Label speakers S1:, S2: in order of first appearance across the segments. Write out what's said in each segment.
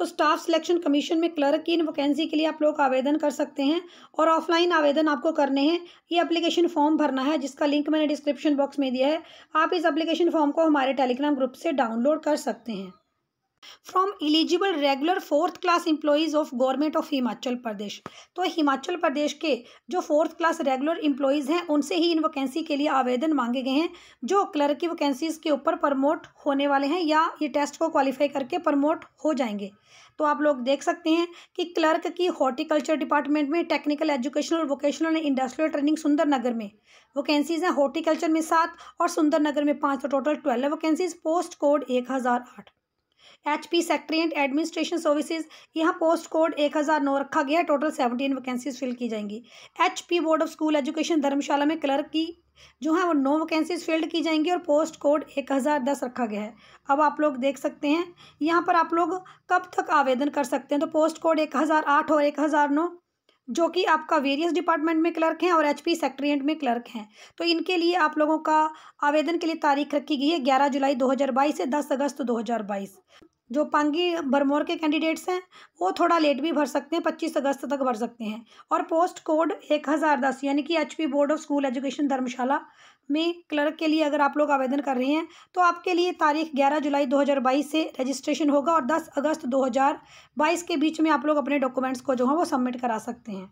S1: तो staff selection commission में clerk की इन वैकेंसी के लिए आप लोग आवेदन कर सकते हैं और ऑफलाइन आवेदन आपको करने हैं ये एप्लीकेशन फॉर्म भरना है जिसका लिंक मैंने डिस्क्रिप्शन बॉक्स में दिया है आप इस एप्लीकेशन फॉर्म को हमारे टेलीग्राम ग्रुप से डाउनलोड कर सकते हैं from eligible regular fourth class employees of government of Himachal Pradesh तो हिमाचल प्रदेश के जो फोर्थ क्लास रेगुलर एम्प्लॉयज़ हैं उनसे ही इन वैकेंसी के लिए आवेदन मांगे गए हैं जो क्लर्क की वैकेंसीज़ के ऊपर प्रमोट होने वाले हैं या ये टेस्ट को क्वालिफाई करके प्रमोट हो जाएंगे तो आप लोग देख सकते हैं कि क्लर्क की हॉर्टिकल्चर डिपार्टमेंट में टेक्निकल एजुकेशनल और vocational and industrial training Sundarnagar में वैकेंसीज हैं हॉर्टिकल्चर में सात और सुंदरनगर में पाँच तो total twelve vacancies post code एक हज़ार आठ H P secretariat administration services यहाँ पोस्ट कोड एक हज़ार नौ रखा गया टोटल सेवनटीन वैकेंसीज फिल की जाएंगी H P board of school education Dharamshala में क्लर्क की जो है वो नौ वैकेंसीज फिल्ड की जाएंगी और पोस्ट कोड एक हज़ार दस रखा गया है अब आप लोग देख सकते हैं यहाँ पर आप लोग कब तक आवेदन कर सकते हैं तो पोस्ट कोड एक हज़ार आठ और एक हज़ार नौ जो कि आपका वेरियस डिपार्टमेंट में क्लर्क हैं और एच पी सेक्ट्रियट में क्लर्क हैं तो इनके लिए आप लोगों का आवेदन के लिए तारीख रखी गई है ग्यारह जुलाई 2022 से 10 अगस्त 2022 जो पांगी भरमौर के कैंडिडेट्स हैं वो थोड़ा लेट भी भर सकते हैं पच्चीस अगस्त तक भर सकते हैं और पोस्ट कोड एक हज़ार दस यानी कि H P board of school education Dharamshala में क्लर्क के लिए अगर आप लोग आवेदन कर रहे हैं तो आपके लिए तारीख ग्यारह जुलाई दो हज़ार बाईस से रजिस्ट्रेशन होगा और दस अगस्त दो हज़ार बाईस के बीच में आप लोग अपने डॉक्यूमेंट्स को जो है वो सबमिट करा सकते हैं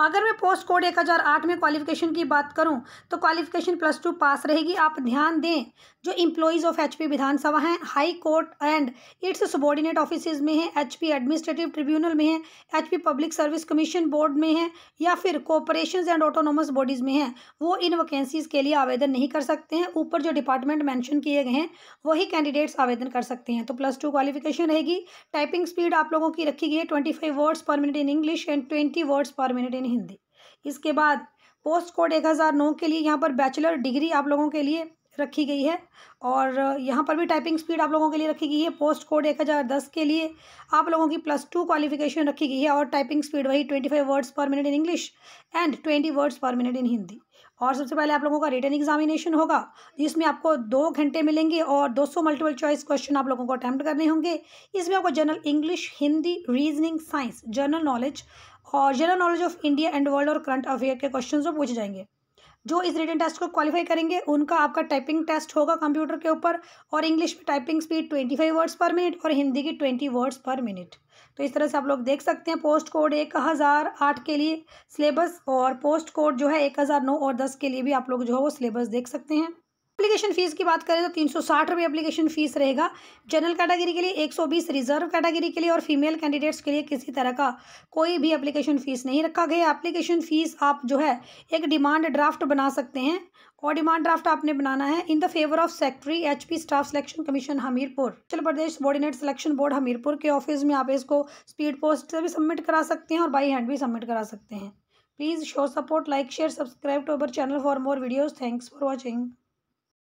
S1: अगर मैं पोस्ट कोड 1008 में क्वालिफिकेशन की बात करूं तो क्वालिफिकेशन प्लस टू पास रहेगी आप ध्यान दें जो इम्प्लॉयज़ ऑफ एचपी विधानसभा हैं high court and its subordinate office में हैं एचपी एडमिनिस्ट्रेटिव ट्रिब्यूनल में हैं HP public service commission board में हैं या फिर कॉपरेशन एंड ऑटोनोमस बॉडीज़ में हैं वो इन वैकेंसीज़ के लिए आवेदन नहीं कर सकते हैं ऊपर जो डिपार्टमेंट मैंशन किए गए हैं वही कैंडिडेट्स आवेदन कर सकते हैं तो प्लस टू क्वालिफिकेशन रहेगी टाइपिंग स्पीड आप लोगों की रखी गई है twenty words per minute in English and twenty words per minute in in Hindi इसके बाद पोस्ट कोड एक हज़ार नौ के लिए यहाँ पर बैचलर डिग्री आप लोगों के लिए रखी गई है और यहाँ पर भी टाइपिंग स्पीड आप लोगों के लिए रखी गई है पोस्ट कोड एक हज़ार दस के लिए आप लोगों की प्लस टू क्वालिफिकेशन रखी गई है और टाइपिंग स्पीड वही twenty five words per minute in English and twenty words per minute in Hindi और सबसे पहले आप लोगों का रिटर्न एग्जामिनेशन होगा जिसमें आपको दो घंटे मिलेंगे और दो सौ मल्टीपल चॉइस क्वेश्चन आप लोगों को अटैम्प्ट करने होंगे इसमें आपको general English Hindi reasoning science general knowledge और general knowledge of India and world और करंट अफेयर के क्वेश्चन जो पूछे जाएंगे जो इस रिटर्न टेस्ट को क्वालिफाई करेंगे उनका आपका टाइपिंग टेस्ट होगा कंप्यूटर के ऊपर और इंग्लिश में typing speed twenty five words per minute और हिंदी की ट्वेंटी वर्ड्स पर मिनट तो इस तरह से आप लोग देख सकते हैं पोस्ट कोड एक हज़ार आठ के लिए सिलेबस और पोस्ट कोड जो है एक हज़ार नौ और दस के लिए भी आप लोग जो है वो सिलेबस देख सकते हैं एप्लीकेशन फ़ीस की बात करें तो तीन सौ साठ रुपये एप्लीकेशन फ़ीस रहेगा जनरल कैटेगरी के लिए एक सौ बीस रिजर्व कैटेगरी के लिए और फीमेल कैंडिडेट्स के लिए किसी तरह का कोई भी एप्लीकेशन फ़ीस नहीं रखा गया एप्लीकेशन फ़ीस आप जो है एक डिमांड ड्राफ्ट बना सकते हैं और डिमांड ड्राफ्ट आपने बनाना है in the favour of secretary H staff selection commission Hamirpur Uttar Pradesh subordinate selection board Hamirpur के ऑफिस में आप इसको स्पीड पोस्ट से भी सबमिट करा सकते हैं और बाई हैंड भी सबमिट करा सकते हैं please show support like share subscribe to our channel for more videos thanks for watching